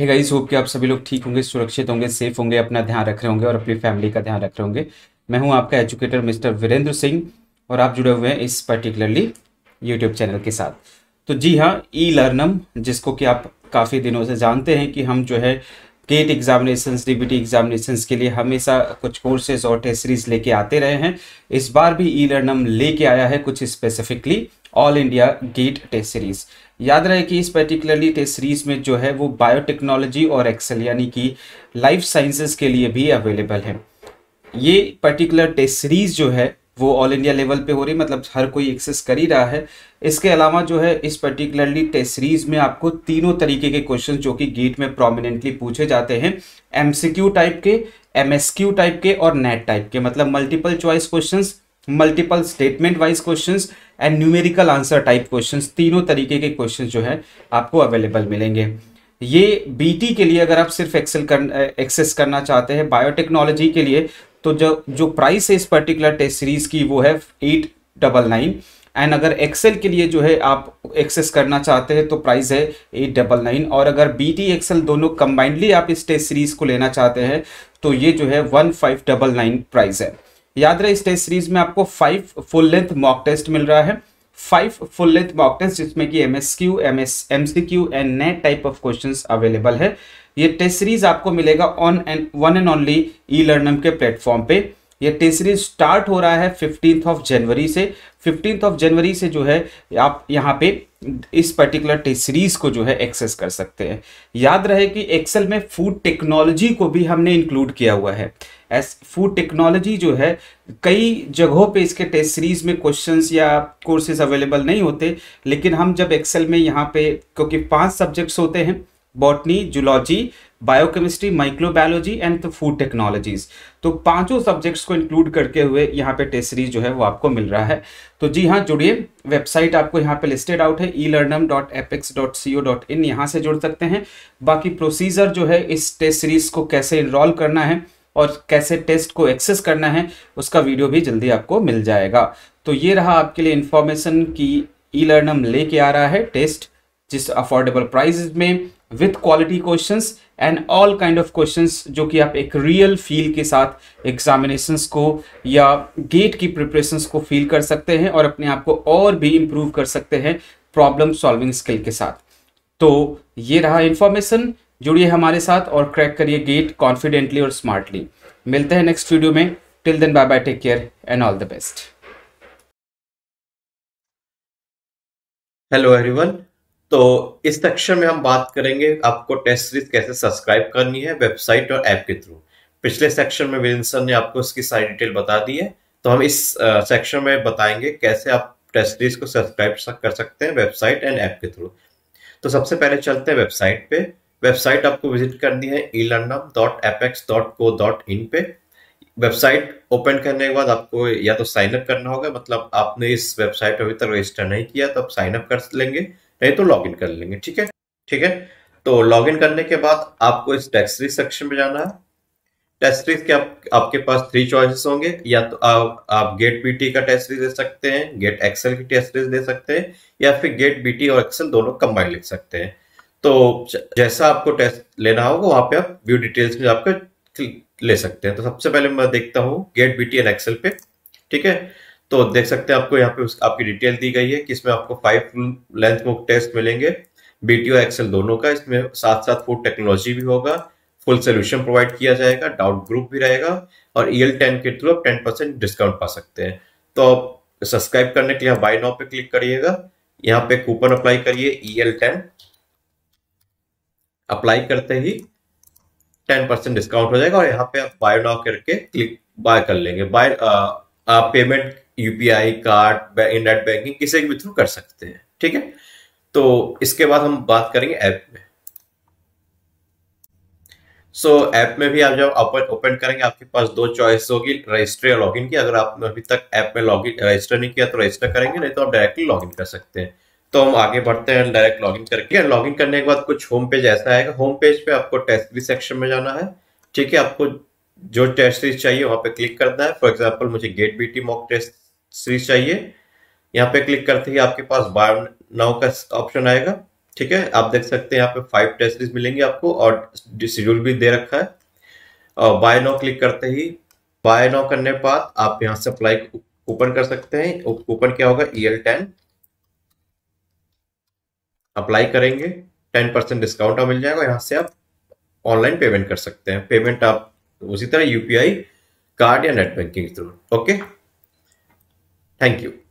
hey guys hope कि आप सभी लोग ठीक होंगे सुरक्षित होंगे सेफ होंगे अपना ध्यान रख रहे होंगे और अपनी फैमिली का ध्यान रख रहे होंगे मैं हूं आपका एजुकेटर मिस्टर वीरेंद्र सिंह और आप जुड़े हुए हैं इस पर्टिकुलरली यूट्यूब चैनल के साथ तो जी हाँ ई लर्नम जिसको कि आप काफ़ी दिनों से जानते हैं कि हम जो है गेट एग्जामिनेशन डीबीटी एग्जामिनेशन के लिए हमेशा कुछ कोर्सेज और टेस्ट सीरीज लेके आते रहे हैं इस बार भी ई लर्नम लेके आया है कुछ specifically all India GATE test series याद रहे कि इस पर्टिकुलरली टेस्ट सीरीज में जो है वो बायोटेक्नोलॉजी और एक्सेल यानी कि लाइफ साइंसेस के लिए भी अवेलेबल है ये पर्टिकुलर टेस्ट सीरीज जो है वो ऑल इंडिया लेवल पे हो रही मतलब हर कोई एक्सेस कर ही रहा है इसके अलावा जो है इस पर्टिकुलरली टेस्ट सीरीज में आपको तीनों तरीके के क्वेश्चन जो कि गेट में प्रोमिनेंटली पूछे जाते हैं एमसीक्यू टाइप के एमएसक्यू टाइप के और नेट टाइप के मतलब multiple choice questions multiple statement wise questions and numerical answer type questions तीनों तरीके के क्वेश्चंस जो है आपको अवेलेबल मिलेंगे ये बीटी के लिए अगर आप सिर्फ एक्सेल कर एक्सेस करना चाहते हैं बायोटेक्नोलॉजी के लिए तो जो जो प्राइस है इस पर्टिकुलर टेस्ट सीरीज की वो है एट डबल नाइन एंड अगर एक्सेल के लिए जो है आप एक्सेस करना चाहते हैं तो प्राइस है एट डबल नाइन और अगर बी टी एक्सेल दोनों कंबाइंडली आप इस टेस्ट सीरीज को लेना चाहते हैं तो ये जो है one five double nine price है याद रहे इस टेस्ट सीरीज में आपको five full length mock test मिल रहा है five full length mock test जिसमें कि एमएसक्यू सी क्यू एंड नए टाइप ऑफ क्वेश्चन अवेलेबल है ये टेस्ट सीरीज आपको मिलेगा on and one and only E Learnam के प्लेटफॉर्म पे ये टेस्ट सीरीज स्टार्ट हो रहा है फिफ्टीन ऑफ जनवरी से फिफ्टीन ऑफ जनवरी से जो है आप यहाँ पे इस पर्टिकुलर टेस्ट सीरीज को जो है एक्सेस कर सकते हैं याद रहे कि एक्सेल में फूड टेक्नोलॉजी को भी हमने इंक्लूड किया हुआ है एस फूड टेक्नोलॉजी जो है कई जगहों पे इसके टेस्ट सीरीज में क्वेश्चंस या कोर्सेज अवेलेबल नहीं होते लेकिन हम जब एक्सेल में यहाँ पे क्योंकि पांच सब्जेक्ट्स होते हैं botany zoology biochemistry microbiology and तो फूड टेक्नोलॉजीज तो पांचों सब्जेक्ट्स को इंक्लूड करके हुए यहाँ पे टेस्ट सीरीज जो है वो आपको मिल रहा है तो जी हाँ जुड़िए वेबसाइट आपको यहाँ पे लिस्टेड आउट है E Learnam dot X dot C O dot in यहाँ से जुड़ सकते हैं बाकी प्रोसीजर जो है इस टेस्ट सीरीज को कैसे इनरोल करना है और कैसे टेस्ट को एक्सेस करना है उसका वीडियो भी जल्दी आपको मिल जाएगा तो ये रहा आपके लिए इन्फॉर्मेशन कि ई लर्नम लेके आ रहा है टेस्ट जिस अफोर्डेबल प्राइस में with quality question and all kind of question जो कि आप एक रियल फील के साथ एग्जामिनेशंस को या गेट की प्रिपरेशंस को फील कर सकते हैं और अपने आप को और भी इम्प्रूव कर सकते हैं प्रॉब्लम सॉल्विंग स्किल के साथ तो ये रहा इन्फॉर्मेशन जुड़िए हमारे साथ और क्रैक करिए गेट कॉन्फिडेंटली और स्मार्टली मिलते हैं नेक्स्ट वीडियो में till then bye bye take care and all the best hello everyone तो इस सेक्शन में हम बात करेंगे आपको टेस्ट सीरीज कैसे सब्सक्राइब करनी है वेबसाइट और ऐप के थ्रू पिछले सेक्शन में विलियमसन ने आपको इसकी सारी डिटेल बता दी है तो हम इस सेक्शन में बताएंगे कैसे आप टेस्ट सीरीज को सब्सक्राइब कर सकते हैं वेबसाइट एंड ऐप के थ्रू तो सबसे पहले चलते हैं वेबसाइट पे वेबसाइट आपको विजिट करनी है E Learnam dot apex dot co dot in पे वेबसाइट ओपन करने के बाद आपको या तो साइन अप करना होगा मतलब आपने इस वेबसाइट अभी तक रजिस्टर नहीं किया तो आप साइन अप कर लेंगे नहीं तो लॉग इन कर लेंगे ठीक है ठीक है तो लॉग इन करने के बाद आपको इस टेक्सरी सेक्शन में जाना है टेस्ट्रीज के आप, आपके पास थ्री चॉइसेस होंगे या तो आप, आप गेट बीटी का टेस्ट्रीज दे सकते हैं गेट एक्सेल की टेस्ट्रीज दे सकते हैं या फिर गेट बीटी और एक्सेल दोनों कंबाइन लिख सकते हैं तो जैसा आपको टेस्ट लेना होगा वहां पे आप व्यू डिटेल्स में आपके ले सकते हैं तो सबसे पहले मैं देखता हूँ GATE B T and XL पे ठीक है तो देख सकते हैं आपको यहाँ पे आपकी डिटेल दी गई है कि इसमें आपको फाइव लेंथ मुक टेस्ट मिलेंगे बीटीओ एक्सेल दोनों का इसमें साथ साथ फूड टेक्नोलॉजी भी होगा फुल सोल्यूशन प्रोवाइड किया जाएगा डाउट ग्रुप भी रहेगा और ईएल टेन के थ्रू आप टेन परसेंट डिस्काउंट पा सकते हैं तो आप सब्सक्राइब करने के लिए बाय नाउ पे क्लिक करिएगा यहाँ पे कूपन अप्लाई करिए ई एल टेन अप्लाई करते ही टेन परसेंट डिस्काउंट हो जाएगा और यहाँ पे आप बाय नाउ करके क्लिक बाय कर लेंगे बाय आप payment UPI card internet banking किसी के भी थ्रू कर सकते हैं ठीक है तो इसके बाद हम बात करेंगे ऐप में सो so, ऐप में भी आप जब ओपन ओपन करेंगे आपके पास दो चॉइस होगी रजिस्टर या लॉगिन की अगर आपने अभी तक ऐप में लॉगिन रजिस्टर नहीं किया तो रजिस्टर करेंगे नहीं तो आप डायरेक्टली लॉगिन कर सकते हैं तो हम आगे बढ़ते हैं डायरेक्ट लॉग करके इन करने के बाद कुछ होम पेज ऐसा आएगा होम पेज पे आपको टेस्ट भी सेक्शन में जाना है ठीक है आपको जो टेस्ट सीरीज चाहिए वहां पे क्लिक करना है फॉर एग्जाम्पल मुझे GATE BT mock test series चाहिए यहाँ पे क्लिक करते ही आपके पास बायो नाउ का ऑप्शन आएगा ठीक है आप देख सकते हैं यहाँ पे फाइव टेस्ट सीरीज मिलेंगी आपको और शेड्यूल भी दे रखा है और बाय नाउ क्लिक करते ही बाय नाउ करने के बाद आप यहाँ से अप्लाई कूपन कर सकते हैं कूपन क्या होगा ई एल टेन अप्लाई करेंगे टेन परसेंट डिस्काउंट मिल जाएगा यहाँ से आप ऑनलाइन पेमेंट कर सकते हैं पेमेंट आप उसी तरह यूपीआई कार्ड या net banking through okay thank you